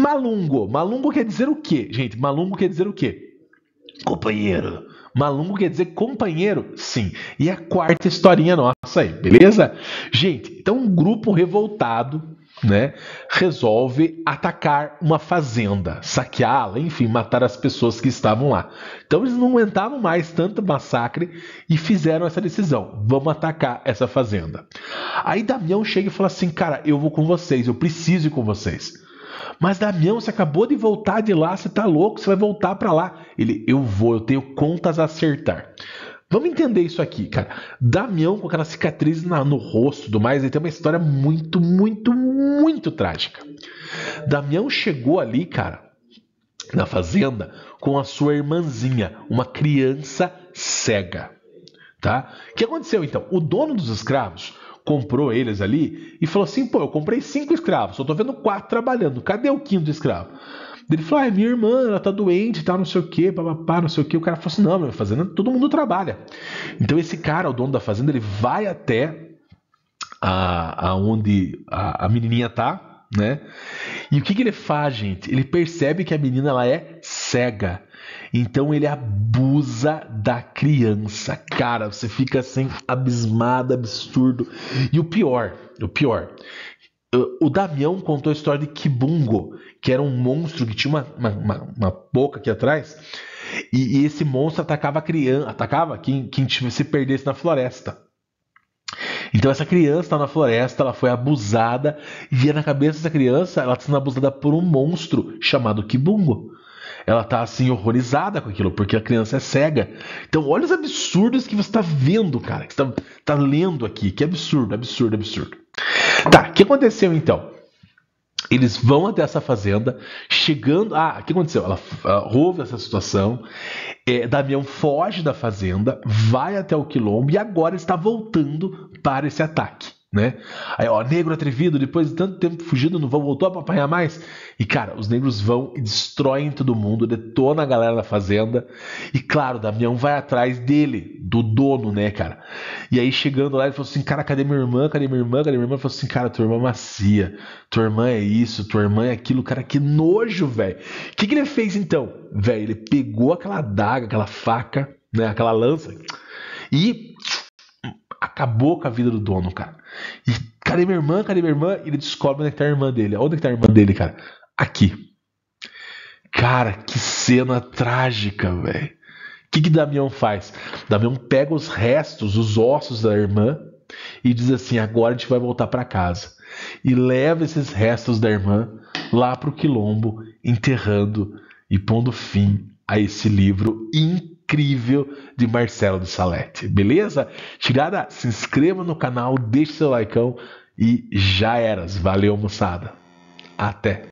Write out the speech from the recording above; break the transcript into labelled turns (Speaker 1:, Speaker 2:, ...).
Speaker 1: Malungo. Malungo quer dizer o quê, gente? Malungo quer dizer o quê? Companheiro. Malungo quer dizer companheiro? Sim. E a quarta historinha nossa aí, beleza? Gente, então um grupo revoltado, né, resolve atacar uma fazenda, saqueá-la, enfim, matar as pessoas que estavam lá. Então eles não aguentavam mais tanto massacre e fizeram essa decisão: vamos atacar essa fazenda. Aí Damião chega e fala assim: cara, eu vou com vocês, eu preciso ir com vocês. Mas Damião, você acabou de voltar de lá, você tá louco, você vai voltar para lá. Ele, eu vou, eu tenho contas a acertar. Vamos entender isso aqui, cara. Damião com aquela cicatriz na, no rosto do mais, ele tem uma história muito, muito, muito trágica. Damião chegou ali, cara, na fazenda, com a sua irmãzinha, uma criança cega. Tá? O que aconteceu então? O dono dos escravos comprou eles ali e falou assim: pô, eu comprei cinco escravos, só tô vendo quatro trabalhando, cadê o quinto escravo? Ele falou: ah, é minha irmã, ela tá doente, tá não sei o que, papapá, não sei o que. O cara falou assim: não, minha fazenda, todo mundo trabalha. Então esse cara, o dono da fazenda, ele vai até a, a onde a, a menininha tá. Né? E o que, que ele faz, gente? Ele percebe que a menina ela é cega. Então ele abusa da criança, cara. Você fica assim, abismado, absurdo. E o pior, o pior. O Damião contou a história de Kibungo, que era um monstro que tinha uma, uma, uma, uma boca aqui atrás. E, e, esse monstro atacava a criança, atacava quem, quem se perdesse na floresta. Então essa criança está na floresta, ela foi abusada, e é na cabeça dessa criança ela está sendo abusada por um monstro chamado Kibungo. Ela tá assim horrorizada com aquilo, porque a criança é cega. Então, olha os absurdos que você tá vendo, cara, que você tá, tá lendo aqui. Que absurdo, absurdo, absurdo. Tá, o que aconteceu então? Eles vão até essa fazenda, chegando. Ah, o que aconteceu? Ela, ah, ela essa situação. É, Damião foge da fazenda, vai até o quilombo e agora está voltando para esse ataque né? Aí, ó, negro atrevido, depois de tanto tempo fugindo, não voltou a apanhar mais. E, cara, os negros vão e destroem todo mundo, detona a galera da fazenda. E, claro, Damião vai atrás dele, do dono, né, cara? E aí, chegando lá, ele falou assim: cara, cadê minha irmã? Cadê minha irmã? Cadê minha irmã? Ele falou assim: cara, tua irmã é macia, tua irmã é isso, tua irmã é aquilo, cara, que nojo, velho. O que, que ele fez então? Velho, ele pegou aquela daga, aquela faca, né, aquela lança e acabou com a vida do dono, cara. E cadê minha irmã? Cadê minha irmã? E ele descobre onde é tá a irmã dele. Onde é tá a irmã dele, cara? Aqui. Cara, que cena trágica, velho. O que, que Damião faz? Damião pega os restos, os ossos da irmã e diz assim: agora a gente vai voltar para casa. E leva esses restos da irmã lá pro quilombo, enterrando e pondo fim a esse livro incrível incrível de Marcelo de Salete, beleza? Tirada, se inscreva no canal, deixe seu like e já eras. Valeu, moçada. Até!